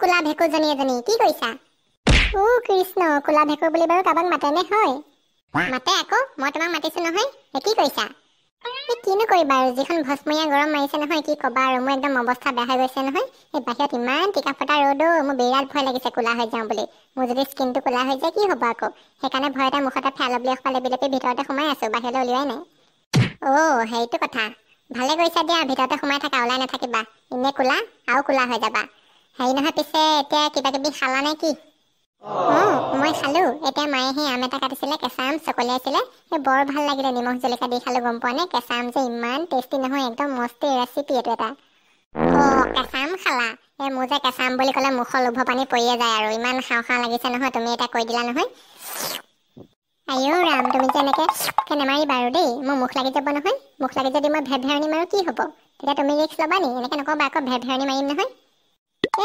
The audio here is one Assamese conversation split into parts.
কোলা ভেকু জনী এজনী কি কৰিছা ও কৃষ্ণ কোলা ভেকু বুলি বাৰু কাৰোবাক মাতেনে হয় মাতে আকৌ মই তোমাক মাতিছো নহয় কি কৰিছা কিনো কৰিবা আৰু যিখন ভস্মৰীয়া গৰম মাৰিছে নহয় কি ক'বা আৰু মোৰ একদম অৱস্থা বেয়া হৈ গৈছে নহয় এই বাহিৰত ইমান টিকা ফটা ৰ'দ মোৰ বিৰাট ভয় লাগিছে কোলা হৈ যাওঁ বুলি মোৰ যদি স্কিনটো কোলা হৈ যায় কি হ'ব আকৌ সেইকাৰণে ভয়তে মুখতে ফেল বুলি অকলে বিলপি ভিতৰতে সোমাই আছো বাহিৰলৈ উলিয়াই নাই অ' সেইটো কথা ভালে কৰিছা দিয়া ভিতৰতে সোমাই থাকা ওলাই নাথাকিবা এনেই কোলা আৰু কোলা হৈ যাবা হেৰি নহয় পিছে এতিয়া কিবা কিবি খালা নে কি অঁ মই খালো এতিয়া মায়ে সেই আম এটা কাটিছিলে কেঁচা আম চকলি আছিলে সেই বৰ ভাল লাগিলে নিমখ জলকীয়া দি খালো গম পোৱা নাই কেঁচা আম যে ইমান টেষ্টি নহয় একদম মস্তি ৰেচিপি এইটো এটা অঁ কেঁচা আম খালা এই মোৰ যে কেঁচা আম বুলি ক'লে মুখৰ লোভ পানী পৰিয়ে যায় আৰু ইমান খাওঁ খাওঁ লাগিছে নহয় তুমি এটা কৈ দিলা নহয় আইঔ ৰাম তুমি যে এনেকৈ নেমাৰিবা আৰু দেই মোৰ মুখ লাগি যাব নহয় মুখ লাগি যদি মই ভেৰভেৰণি মাৰোঁ কি হ'ব তেতিয়া তুমি ৰিক্স ল'বা নি এনেকৈ নক'বা আকৌ ভেৰভেৰণি মাৰিম নহয়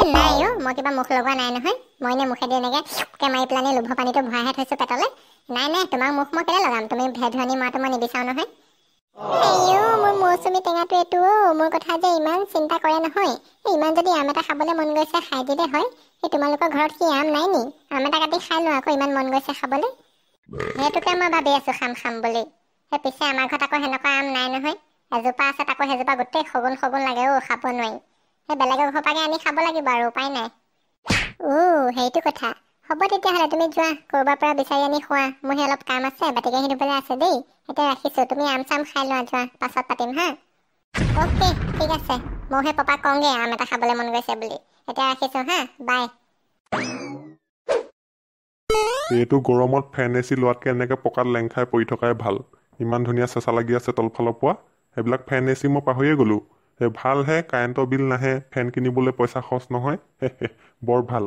এই নাই অ' মই কিবা মুখ লগোৱা নাই নহয় মই মইনে মুখেদি এনেকৈ মাৰি পেলাই লোভ পানীটো ভৰাইহে থৈছোঁ পেটলৈ নাই নাই তোমাক মুখ মই কেলৈ লগাম তুমি ভেধুৱানী মৰাটো মই নিবিচাৰোঁ নহয় মৌচুমী টেঙাটো এইটো মোৰ কথা যে ইমান চিন্তা কৰে নহয় ইমান যদি আম এটা খাবলৈ মন গৈছে খাই দিলে হয় এই তোমালোকৰ ঘৰত কি আম নাই নি আম এটা কাটি খাই লওঁ আকৌ ইমান মন গৈছে খাবলৈ সেইটোকে মই ভাবি আছো খাম খাম বুলি সেই পিছে আমাৰ ঘৰত আকৌ সেনেকুৱা আম নাই নহয় এজোপা আছে তাকো সেইজোপা গোটেই সগুণ সগুণ লাগে অ' খাব নোৱাৰি সেই বেলেগৰ ঘৰৰ পৰাকে আনি খাব লাগিব আৰু উপায় নাই ও সেইটো কথা হ'ব তেতিয়াহ'লে তুমি যোৱা ক'ৰবাৰ পৰা বিচাৰি আনি খোৱা মোৰ সেই অলপ কাম আছে বাতিকে সেইটো বেলেগ আছে দেই এতিয়া ৰাখিছোঁ তুমি আম চাম খাই লোৱা যোৱা পাছত পাতিম হা অ'কে ঠিক আছে মোৰ সেই পাপাক কওঁগে আম এটা খাবলৈ মন গৈছে বুলি এতিয়া ৰাখিছোঁ হা বাই এইটো গৰমত ফেন এ লোৱাতকৈ এনেকৈ পকাত লেং খাই পৰি থকাই ভাল ইমান ধুনীয়া চেঁচা লাগি আছে তলফালৰ পৰা সেইবিলাক ফেন এ মই পাহৰিয়ে গ'লোঁ সেই ভালহে কাৰেণ্টৰ বিল নাহে ফেন কিনিবলৈ পইচা খৰচ নহয় বৰ ভাল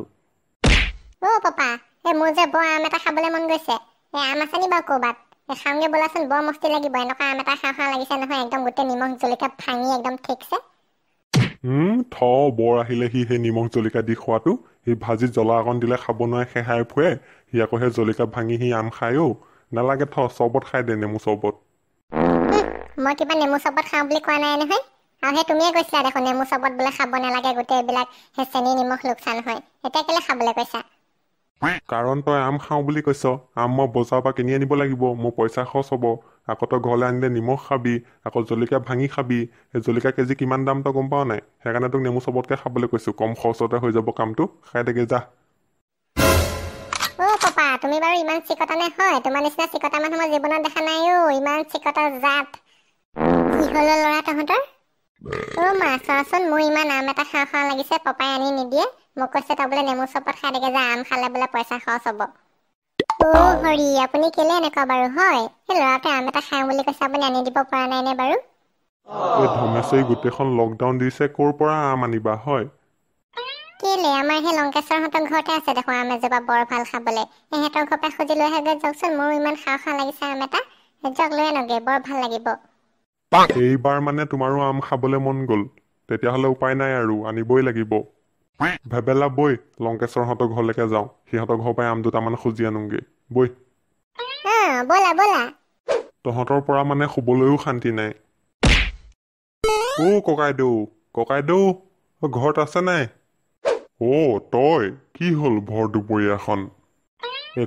অ' পাপা এই মোৰ যে বৰ আম এটা খাবলৈ মন গৈছে এই আম আছে নি বাৰু ক'ৰবাত এই খাওঁগৈ বৰ মস্তি লাগিব এনেকুৱা আম এটা খাওঁ খাওঁ লাগিছে নহয় একদম গোটেই নিমখ জলকীয়া ভাঙি একদম ঠেকছে থ বৰ আহিলে সি সেই নিমখ জলকীয়া দি খোৱাটো সি ভাজি জ্বলা অকণ দিলে খাব নোৱাৰে সেহাই ফুৱে সি আকৌ সেই জলকীয়া ভাঙি সি আম খাই অ' নালাগে থ চৰবত খাই দে নেমু চৰবত মই কিবা নেমু চবত খাওঁ বুলি কোৱা নাই নহয় আৰু সেই তুমিয়ে কৈছিলা দেখোন নেমু চৰবত বোলে খাব নালাগে গোটেইবিলাক সেই চেনি নিমখ লোকচান হয় এতিয়া কেলে খাবলৈ কৈছা কাৰণ তই আম খাওঁ বুলি কৈছ আম মই বজাৰৰ পৰা কিনি আনিব লাগিব মোৰ পইচা খৰচ হ'ব আকৌ তই ঘৰলৈ আনিলে নিমখ খাবি আকৌ জলকীয়া ভাঙি খাবি সেই জলকীয়া কেজি কিমান দাম তই গম পাৱ নাই সেইকাৰণে তোক নেমু চবতকে খাবলৈ কৈছো কম খৰচতে হৈ যাব কামটো খাই থাকি যা অ' পাপা তুমি বাৰু ইমান চিকটা নে হয় তোমাৰ নিচিনা চিকটা মানুহ মই জীৱনত দেখা নাই অ' ইমান চিকটা জাত কি হ'ল ল'ৰা তহঁতৰ অ মাছাচোন মোৰ ইমান আম এটা খাওঁ খাওঁ লাগিছে পপাই আনি নিদিয়ে মোক কৈছে তই বোলে নেমু চপত খাই থাকে যে আম খালে বোলে পইচা খৰচ হ'ব অ হৰি আপুনি কেলে এনেকুৱা বাৰু হয় সেই ল'ৰাটোৱে আম এটা খাওঁ বুলি কৈছে আপুনি আনি দিব পৰা নাই নে বাৰু খাবলৈ সিহঁতৰ ঘৰ পৰা খুজি লৈ আহে যাওকচোন মোৰ ইমান খাওঁ খাওঁ লাগিছে আম এটা সেইজক লৈ আনগে বৰ ভাল লাগিব এইবাৰ মানে তোমাৰো আম খাবলৈ মন গ'ল তেতিয়াহ'লে উপায় নাই আৰু আনিবই লাগিব ভেবেলা বৈ লংকেশ্বৰহঁতৰ ঘৰলৈকে যাওঁ সিহঁতৰ ঘৰৰ পৰাই আম দুটামান খুজি আনোগে বৈ তহঁতৰ পৰা মানে শুবলৈও শান্তি নাই অ' ককাইদেউ ককাইদেউ ঘৰত আছে নাই অ' তই কি হ'ল ভৰ দুপৰীয়াখন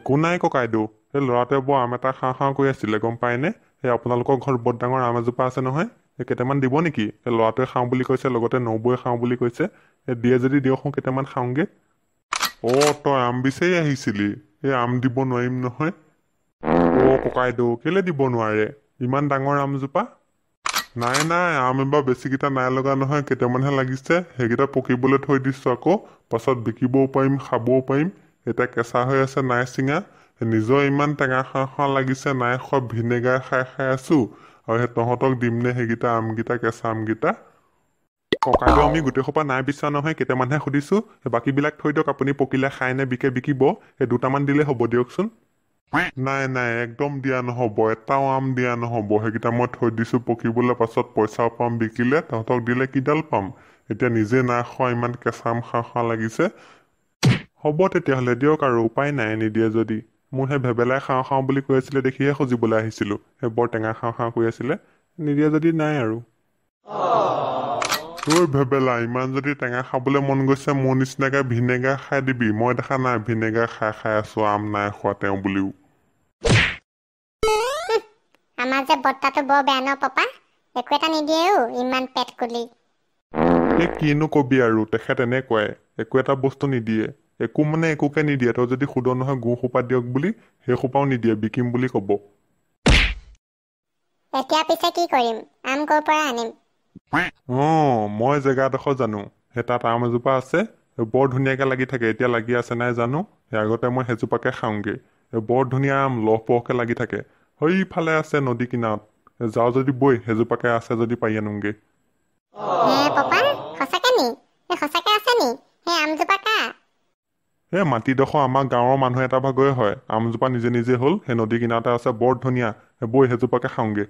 একো নাই ককাইদেউ সেই ল'ৰাটোৱে বৰ আম এটা হাঁহ হাঁহ কৈ আছিলে গম পাইনে এই আপোনালোকৰ ঘৰত বৰ ডাঙৰ আম এজোপা আছে নহয় কেইটামান দিব নেকি ল'ৰাটোৱে খাওঁ বুলি কৈছে লগতে নবৌৱে খাওঁ বুলি কৈছে দিয়ে যদি দিয়কচোন কেইটামান খাওঁগে অ তই আম বিচাৰি আহিছিলি এই আম দিব নোৱাৰিম নহয় অ ককাইদেউ কেলে দিব নোৱাৰে ইমান ডাঙৰ আমজোপা নাই নাই আম এবাৰ বেছিকেইটা নাই লগা নহয় কেইটামানহে লাগিছে সেইকেইটা পকিবলৈ থৈ দিছো আকৌ পাছত বিকিবও পাৰিম খাবও পাৰিম এতিয়া কেঁচা হৈ আছে নাই চিঙা নিজৰ ইমান টেঙা খা খা লাগিছে নাই খোৱা ভিনেগাৰ খাই খাই আছোঁ আৰু সেই তহঁতক দিমনে সেইকেইটা আমকেইটা কেঁচা আমকেইটা ককাইদেউ আমি গোটেইসোপা নাই বিচৰা নহয় কেইটামানহে সুধিছোঁ সেই বাকীবিলাক থৈ দিয়ক আপুনি পকিলে খাই নে বিকে বিকিব সেই দুটামান দিলে হ'ব দিয়কচোন নাই নাই একদম দিয়া নহ'ব এটাও আম দিয়া নহ'ব সেইকেইটা মই থৈ দিছো পকিবলৈ পাছত পইচাও পাম বিকিলে তহঁতক দিলে কিডাল পাম এতিয়া নিজে নাই খোৱা ইমান কেঁচা আম খা খা লাগিছে হ'ব তেতিয়াহ'লে দিয়ক আৰু উপায় নাই নিদিয়ে যদি মোৰ সেই ভেবেলাই খাওঁ খাওঁ বুলি কৈ আছিলে দেখিহে সজিবলৈ আহিছিলোঁ সেই বৰ টেঙা খাওঁ খাওঁ কৈ আছিলে নিদিয়া যদি নাই আৰু তোৰ ভেবেলা ইমান যদি টেঙা খাবলৈ মন গৈছে মোৰ নিচিনাকৈ ভিনেগাৰ খাই দিবি মই দেখা নাই ভিনেগাৰ খাই খাই আছো আম নাই খোৱা তেওঁ বুলিও কিনো কবি আৰু তেখেত এনেকুৱাই একো এটা বস্তু নিদিয়ে একো মানে একোকে নিদিয়ে তই যদি সুদ নহয় গু সোপা দিয়ক বুলি সেই সোপাও নিদিয়ে বিকিম বুলি কব এতিয়া পিছে কি কৰিম আম কৰ পৰা আনিম অঁ মই জেগাডোখৰ জানো সেই তাত আম এজোপা আছে বৰ ধুনীয়াকে লাগি থাকে এতিয়া লাগি আছে নাই জানো সেই আগতে মই সেইজোপাকে খাওঁগে বৰ ধুনীয়া আম লহ পহকে লাগি থাকে সেইফালে আছে নদী কিনাৰত যাওঁ যদি বৈ সেইজোপাকে আছে যদি পাৰি আনোগে এই মাটিডোখৰ আমাৰ গাঁৱৰ মানুহ এটা ভাগৰে হয় আমজোপা নিজে নিজে হ'ল সেই নদী কিনাৰতে আছে বৰ ধুনীয়া বৈ সেইজোপাকে খাওঁগে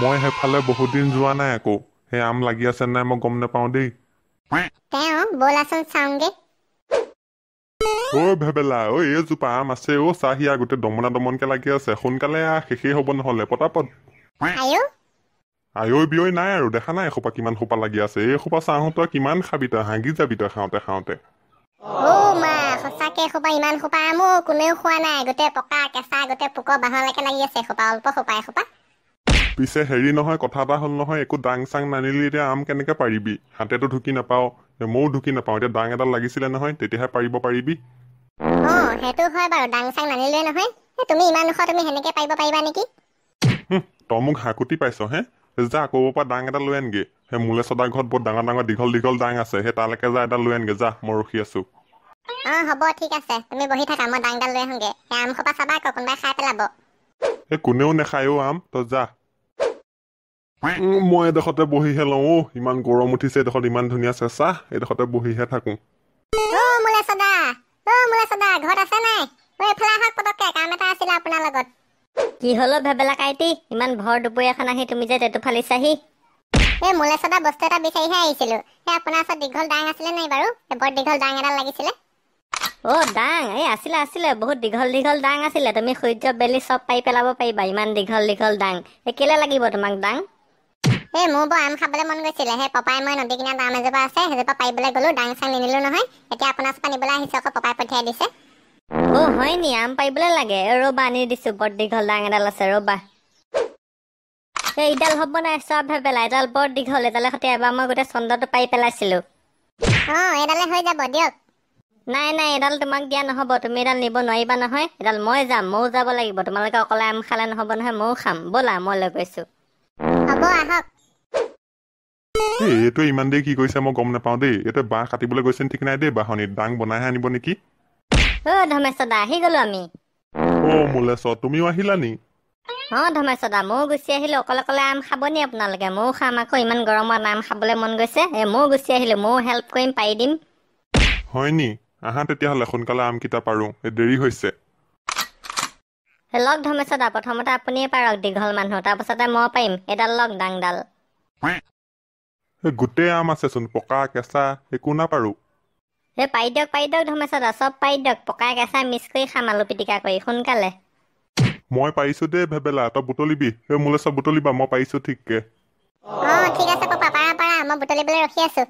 মই সেইফালে বহুত দিন যোৱা নাই আকৌ সেই আম লাগি আছে নাই মই গম নাপাওঁ দেই ঐ ভেবেলা ঐ এইজোপা আম আছে অ চাহিয়া গোটেই দমনা দমনকে লাগি আছে সোনকালে শেষেই হব নহলে পটাপট আই বিয়ৈ নাই আৰু দেখা নাই এসোপা কিমান সোপা লাগি আছে এই সোপা চাওঁ তই কিমান খাবি তই হাঙি যাবি তই খাওঁতে খাওঁতে পিছে হেৰি নহয় কথা এটা হল নহয় একো দাং চাং নানিলি এতিয়া আম কেনেকে পাৰিবি হাতেটো ঢুকি নাপাওঁ ময়ো ঢুকি নাপাওঁ এতিয়া দাং এডাল লাগিছিলে নহয় তেতিয়াহে পাৰিব পাৰিবি সেইটো হয় চাং নানিলে তই মোক হাঁকুটি পাইছ হে যে আকৌ পৰা দাং এটা লৈ আনগে সেই মোলে চদা ঘৰত বহুত ডাঙৰ ডাঙৰ দীঘল দীঘল দাং আছে সেই তালৈকে যা এটা লৈ আনগে যা মই ৰখি আছো অঁ হ'ব ঠিক আছে তুমি বহি থাকা মই দাং এটা লৈ আহোগে সেই আমসোপা চাবা আকৌ কোনোবাই খাই পেলাব এই কোনেও নেখায়ও আম তই যা মই এডোখৰতে বহিহে লওঁ অ' ইমান গৰম উঠিছে এডোখৰত ইমান ধুনীয়া চেঁচা এইডোখৰতে বহিহে থাকোঁ মোলে চদা অ' মোলে চদা ঘৰত আছে নাই মই এইফালে আহক পটককৈ কাম এটা আছিলে আপোনাৰ লগত কি হলো ভেবেলা কাইতি ইমান ভৰ দুপৰীয়া খান আহি তুমি যে টেটু ফালিছাহি এই মোলে চাদা বস্তু এটা বিচাৰিহে আহিছিলো এই আপোনাৰ ওচৰত দীঘল দাং আছিলে নাই বাৰু বৰ দীঘল দাং এডাল লাগিছিলে অ দাং এই আছিলে আছিলে বহুত দীঘল দীঘল দাং আছিলে তুমি সূৰ্য বেলি চব পাৰি পেলাব পাৰিবা ইমান দীঘল দীঘল দাং এই কেলৈ লাগিব তোমাক দাং এই মোৰ বৰ আম খাবলৈ মন গৈছিলে সেই পপাই মই নদী কিনাৰত আম এজোপা আছে সেইজোপা পাৰিবলৈ গ'লো দাং চাং নিনিলো নহয় এতিয়া আপোনাৰ ওচৰত নিবলৈ আহিছে আকৌ পপাই পঠিয়াই দিছে অ হয় নি আম পাইবলৈ লাগে ৰবা আনি দিছো বৰ দীঘল ডাঙৰডাল আছে ৰবা এইডাল হব নাই চব ভাই পেলাই এডাল বৰ দীঘল এডালে সৈতে এবাৰ মই গোটেই চন্দ্ৰটো পাই পেলাইছিলো অ এডালে হৈ যাব দিয়ক নাই নাই এডাল তোমাক দিয়া নহব তুমি এডাল নিব নোৱাৰিবা নহয় এডাল মই যাম ময়ো যাব লাগিব তোমালোকে অকলে আম খালে নহব নহয় ময়ো খাম বলা মই লৈ গৈছো হব আহক এইটো ইমান দেৰি কি কৈছে মই গম নাপাওঁ দেই এইটো বাঁহ কাটিবলৈ গৈছে ঠিক নাই দেই বাঁহনি দাং বনাইহে আনিব নেকি ধৰ্মেশ্বৰদা আহি গলো আমি অ' মোলেশ্বৰ তুমিও আহিলানি অঁ ধৰ্মেশ্বৰদা ময়ো গুচি আহিলোঁ অকলে অকলে আম খাবনি আপোনালোকে ময়ো খাম আকৌ ইমান গৰমত আম খাবলৈ মন গৈছে এ ময়ো গুচি আহিলোঁ ময়ো হেল্প কৰিম পাৰি দিম হয় নি আহা তেতিয়াহ'লে সোনকালে আমকেইটা পাৰোঁ এই দেৰি হৈছে লওক ধৰ্মেশ্বৰদা প্ৰথমতে আপুনিয়ে পাৰক দীঘল মানুহ তাৰপাছতে মই পাৰিম এডাল লওক ডাংডাল গোটেই আম আছেচোন পকা কেঁচা একো নাপাৰোঁ হে পাই দিয়ক পাৰি দিয়ক ধৰ্মেশ্বৰ দা চব পাই দিয়ক পকা কেঁচা মিছ কৰি খাম আলু পিটিকা কৰি সোনকালে মই পাইছো দে ভেবেলা তই বুটলিবি হে মোলৈ চব বুটলিবা মই পাইছো ঠিককে অঁ ঠিক আছে পাপা পাৰা পাৰা মই বুটলিবলৈ ৰখি আছো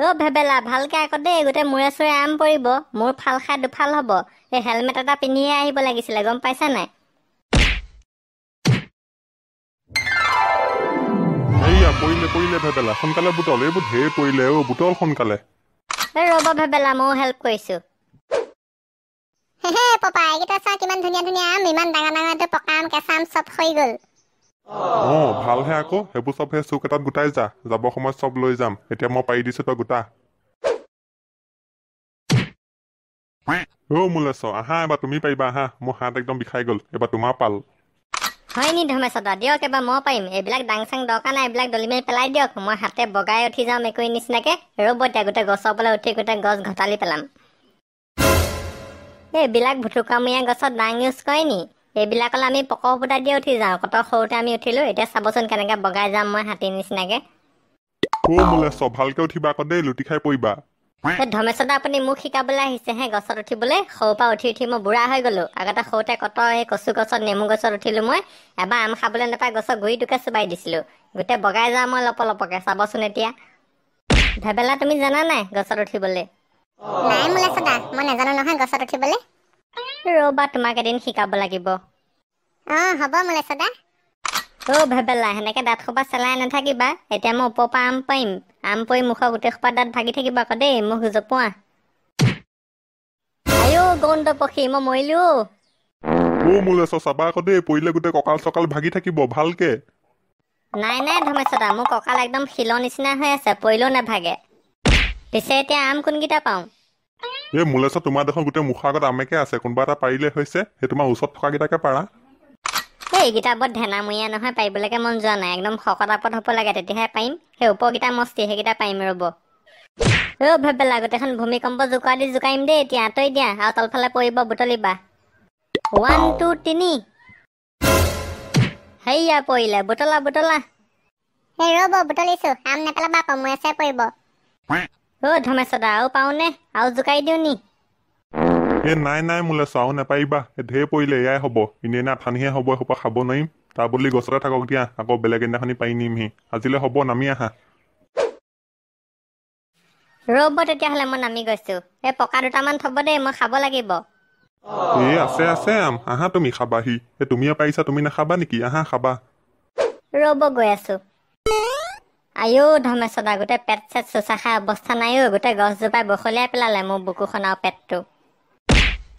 অ ভেবেলা ভালকে আকৌ দেই গোটেই মূৰে চুৰে আম পৰিব মোৰ ফাল খাই দুফাল হ'ব সেই হেলমেট এটা পিন্ধিয়ে আহিব লাগিছিলে গম পাইছা নাই পৰিলে পৰিলে ভেবেলা সোনকালে বুটল এইবোৰ ঢেৰ পৰিলে অ বুটল সোনকালে ৰ'ব ভেবেলা ময়ো হেল্প কৰিছো হেহে পপা এইকেইটা চা কিমান ধুনীয়া ধুনীয়া আম ইমান ডাঙৰ ডাঙৰ এইটো পকা আম কেঁচা আম গ'ল অ ভালহে আকৌ সেইবোৰ চব সেই চুক এটাত গোটাই যা যাব সময়ত চব লৈ যাম এতিয়া মই পাৰি দিছো তই গোটা অ মোলে আহা এবাৰ তুমি পাৰিবা আহা মোৰ হাত একদম বিষাই গ'ল এবাৰ তোমাৰ পাল হয় নি ধৰ্মেশ দা দিয়ক এবাৰ মই পাৰিম এইবিলাক দাং চাং দৰকাৰ নাই এইবিলাক দলি মেলি পেলাই দিয়ক মই হাতে বগাই উঠি যাওঁ মেকুৰী নিচিনাকে ৰ'ব এতিয়া গোটেই গছৰ পৰা উঠি গোটেই গছ ঘটালি পেলাম এইবিলাক ভুটুকামূৰীয়া গছত দাং ইউজ কৰে নি এইবিলাকলৈ আমি পক ফুটা দিয়ে উঠি যাওঁ কত সৰুতে আমি উঠিলোঁ এতিয়া চাবচোন কেনেকৈ বগাই যাম মই হাতীৰ নিচিনাকে ধমেশ্বৰদা আপুনি মোক শিকাবলৈ আহিছেহে গছত উঠিবলৈ সৰু পৰা উঠি উঠি মই বুঢ়া হৈ গলো আগতে সৰুতে কত সেই কচু গছত নেমু গছত উঠিলো মই এবাৰ আম খাবলৈ নাপায় গছৰ গুৰি টোকে চুবাই দিছিলো গোটেই বগাই যাওঁ মই লপ লপকে চাবচোন এতিয়া ভেবেলা তুমি জানা নাই গছত উঠিবলৈ নাই মোলে চাদা মই নাজানো নহয় গছত উঠিবলৈ ৰ'বা তোমাক এদিন শিকাব লাগিব অ হ'ব মোলে চাদা অ ভেবেলা সেনেকে দাঁত সোপা চেলাই নাথাকিবা এতিয়া মই ওপৰৰ পৰা আম পাৰিম আম পৰি মুখৰ গোটেই সোপা দাঁত ভাগি থাকিবা আকৌ দেই মোক জপোৱা আইঅ গন্ত পক্ষী মই মৰিলো অ মোলে চাবা আকৌ দেই পৰিলে গোটেই কঁকাল চকাল ভাগি থাকিব ভালকে নাই নাই ধমেশ্বৰা মোৰ কঁকাল একদম শিলৰ নিচিনা হৈ আছে পৰিলেও নাভাগে পিছে এতিয়া আম কোনকেইটা পাওঁ এই মোলে তোমাৰ দেখোন গোটেই মুখৰ আগত আমেকে আছে কোনোবা এটা পাৰিলে হৈছে সেই তোমাৰ ওচৰত থকাকেইটাকে পাৰা এইকেইটা বৰ ধেনামূৰীয়া নহয় পাৰিবলৈকে মন যোৱা নাই একদম শকতাপত হ'ব লাগে তেতিয়াহে পাৰিম সেই ওপৰকেইটা মস্তি সেইকেইটা পাৰিম ৰ'ব ৰ ভাবে লাগত এখন ভূমিকম্প জোকোৱা দি জোকাৰিম দেই এতিয়া আঁতৰি দিয়া আৰু তলফালে পৰিব বুটলিবা ওৱান টু তিনি হেয়া পৰিলে বুটলা বুটলা হে ৰ'ব বুটলিছো আম নেপেলাবা কমৰে চাই পৰিব অ' ধমেশ্বৰ দা আৰু পাওঁ নে আৰু জোকাৰি দিওঁ নি এই নাই নাই মোলে চাও নেপাৰিবা ধেৰ পৰিলে এয়াই হ'ব এনে ধানহে হ'ব এসোপা খাব নোৱাৰিম তাৰ বুলি গছতে থাকক দিয়া আকৌ বেলেগ এদিনাখনি পাৰি নিমহি আজিলে হ'ব নামি আহা ৰব তেতিয়াহ'লে মই নামি গৈছো এই পকা দুটামান থব দেই মই খাব লাগিব এই আছে আছে আম আহা তুমি খাবাহি এই তুমিয়ে পাৰিছা তুমি নাখাবা নেকি আহা খাবা ৰব গৈ আছো আইও ধমেশ্বৰ গোটেই পেট চেট চুচা খাই অৱস্থা নাই ঐ গোটেই গছজোপাই বখলিয়াই পেলালে মোৰ বুকুখন আৰু পেটটো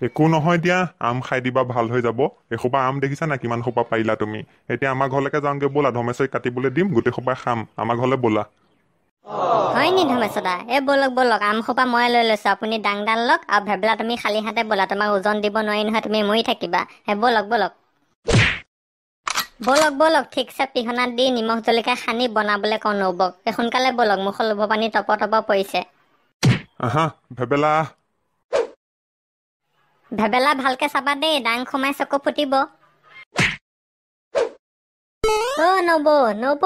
একো নহয় দিয়া আম খাই দিবা ভাল হৈ যাব এসোপা আম দেখিছা না কিমান সোপা পাৰিলা তুমি এতিয়া আমাৰ ঘৰলৈকে যাওঁগে ব'লা ধমেশ্বৰী কাটিবলৈ দিম গোটেই সোপা খাম আমাৰ ঘৰলৈ ব'লা হয়নি ধমেশ্বৰা এ বলক বলক আম সোপা মই লৈ লৈছো আপুনি ডাং ডাং লওক আৰু ভেবলা তুমি খালী হাতে ব'লা তোমাক ওজন দিব নোৱাৰি নহয় তুমি মৰি থাকিবা হে বলক বলক বলক বলক ঠিক আছে পিহনাত দি নিমখ জলকীয়া সানি বনাবলৈ কওঁ নবক সোনকালে বলক মুখৰ লোভ পানী টপ টপ পৰিছে আহা ভেবেলা ভেবেলা ভালকে চাবা দেই ডাং সোমাই চকু ফুটিব অ নব নব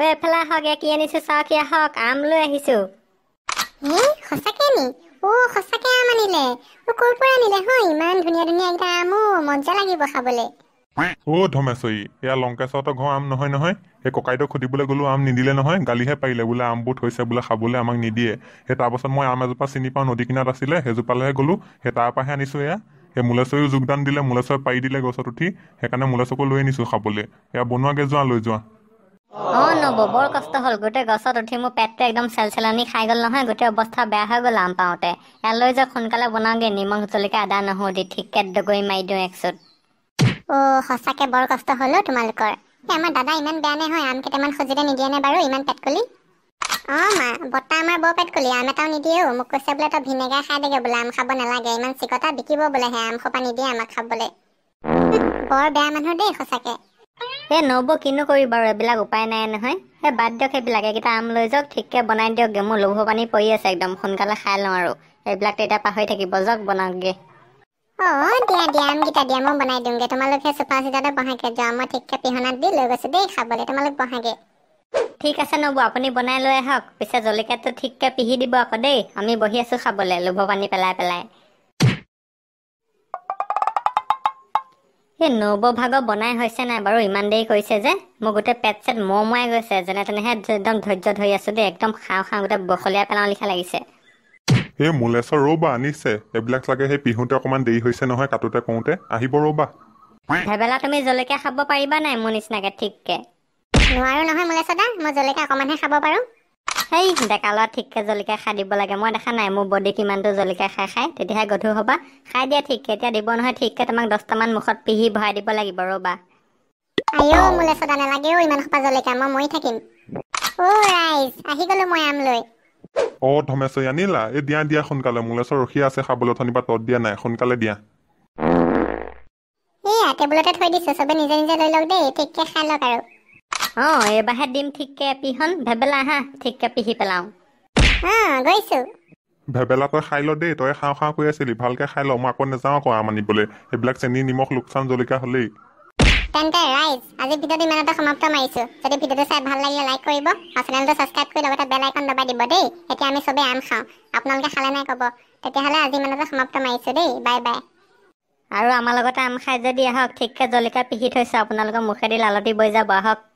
ঐ এফালে আহক কি আনিছো চাহি আহক আম লৈ আহিছো সঁচাকে আম আনিলে ক'ৰ পৰা আনিলে হয় ইমান ধুনীয়া ধুনীয়া এতিয়া আমো মজা লাগিব খাবলৈ অ ধমেশ্বৰী এয়া লংকেশ্বৰত ঘৰ আম নহয় নহয় সেই ককাইদেউক সুধিবলৈ গ'লো আম নিদিলে নহয় গালিহে পাৰিলে বোলে আমবোৰ থৈছে বোলে খাবলৈ আমাক নিদিয়ে সেই তাৰপাছত মই আম এজোপা চিনি পাওঁ নদী কিনাৰত আছিলে সেইজোপালৈহে গ'লো সেই তাৰপৰাহে আনিছোঁ এয়া সেই মূলেশ্বৰীও যোগদান দিলে মূলেশ্বৰ পাৰি দিলে গছত উঠি সেইকাৰণে মূলেশ্বৰকো লৈ আনিছোঁ খাবলৈ এয়া বনোৱাকে যোৱা লৈ যোৱা অঁ নব বৰ কষ্ট হ'ল গোটেই গছত উঠি মোৰ পেটটো একদম চেলচেলনি খাই গ'ল নহয় গোটেই অৱস্থা বেয়া হৈ গ'ল আম পাওঁতে এলৈ যে সোনকালে নিমখ জলকীয়া আদা নহৰু দি ঠিককে দগৰি মাৰি দিওঁ সঁচাকে বৰ কষ্ট হলো তোমালোকৰ আমাৰ দাদা ইমান বেয়া নে হয় আম কেইটামান খুজিলে নিদিয়ে নে বাৰু ইমান পেটকলি অঁ মা বতাহ আমাৰ বৰ পেটকলি আম এটাও নিদিয়ে মোক কৈছে বোলে তই ভিনেগাৰ খাই দেগে বোলে আম খাব নালাগে ইমান চিকটা বিকিব বোলে সেই আম সোপা নিদিয়ে আমাক খাবলৈ বৰ বেয়া মানুহ দেই সঁচাকে এ নব কিনো কৰি বাৰু এইবিলাক উপায় নাই নহয় এই বাদ দিয়ক সেইবিলাক এইকেইটা আম লৈ যাওক ঠিককে বনাই দিয়ক মোৰ লোভ পানী পৰি আছে একদম সোনকালে খাই লওঁ আৰু এইবিলাকতো এতিয়া পাহৰি থাকিব যাওক বনাওকগে দিয়া ডিয়াম কিটা ডিয়াম বনাই দিওঁগে তোমালোকে চোফা চিটাতে বহাগে যাম মই ঠিককে পিহনাত দি লৈ গৈছো দেই খাবলে তোমালোক বহাগে ঠিক আছে নবৌ আপুনি বনাই লৈ আহক পিছে জলকীয়াটো ঠিককে পিহি দিব আকৌ দেই আমি বহি আছো খাবলে লোভ পানী পেলাই পেলাই এই নব ভাগ বনাই হৈছে নাই বাৰু ইমান দেৰি কৰিছে যে মোৰ গোটেই পেট চেট মমুৱাই গৈছে যেনে তেনেহে একদম ধৈৰ্য ধৰি আছো দেই একদম খাওঁ খাওঁ গোটেই বখলীয়া পেলাওঁ লিখা লাগিছে এই মোলেশ্বৰ ৰবা আনিছে এইবিলাক চাগে সেই পিহুতে অকমান দেৰি হৈছে নহয় কাটোতে কওঁতে আহিব ৰবা ভেবেলা তুমি জলকীয়া খাব পাৰিবা নাই মোৰ নিচিনাকে ঠিককে নোৱাৰো নহয় মোলেশ্বৰ দা মই জলকীয়া অকমানহে খাব পাৰো সেই ডেকালত ঠিককে জলকীয়া খাই দিব লাগে মই দেখা নাই মোৰ বডি কিমানটো জলকীয়া খাই খাই তেতিয়াহে গধুৰ হবা খাই দিয়া ঠিককে এতিয়া দিব নহয় ঠিককে তোমাক দহটামান মুখত পিহি ভৰাই দিব লাগিব ৰবা মোলে চদা নালাগে ইমান সোপা জলকীয়া মই মৰি থাকিম আহি গ'লো মই আম লৈ অ ধমেশ আনিলা এই দিয়া দিয়া সোনকালে মোৰ লৈছোঁ আছে খাবলৈ থনি বা তত দিয়া নাই সোনকালে দিয়া টেবুলতে থৈ দিছো চবে নিজে নিজে লৈ লওক দেই ঠিককে খাই লওক আৰু অ এইবাৰহে দিম ঠিককে পিহন ভেবেলা হা ঠিককে পিহি পেলাওঁ অ গৈছো ভেবেলা তই খাই ল দেই তই খাওঁ খাওঁ কৈ আছিলি ভালকে খাই ল মই আকৌ নেযাওঁ আকৌ আম আনিবলৈ সেইবিলাক চেনি নিমখ লোকচান জলিকা হলেই তেন্তে ৰাইজ আজি ভিডিঅ'টো ইমানতে সমাপ্ত মাৰিছোঁ যদি ভিডিঅ'টো চাই ভাল লাগিলে লাইক কৰিব আৰু চেনেলটো ছাবস্ক্ৰাইব কৰি লগতে বেল আইকন দবাই দিব দেই এতিয়া আমি চবেই আম খাওঁ আপোনালোকে খালে নাই ক'ব তেতিয়াহ'লে আজি ইমানতে সমাপ্ত মাৰিছোঁ দেই বাই বাই আৰু আমাৰ লগতে আম খাই যদি আহক ঠিককৈ জলকীয়া পিহি থৈছোঁ আপোনালোকৰ মুখেদি লালটি বৈ যাব আহক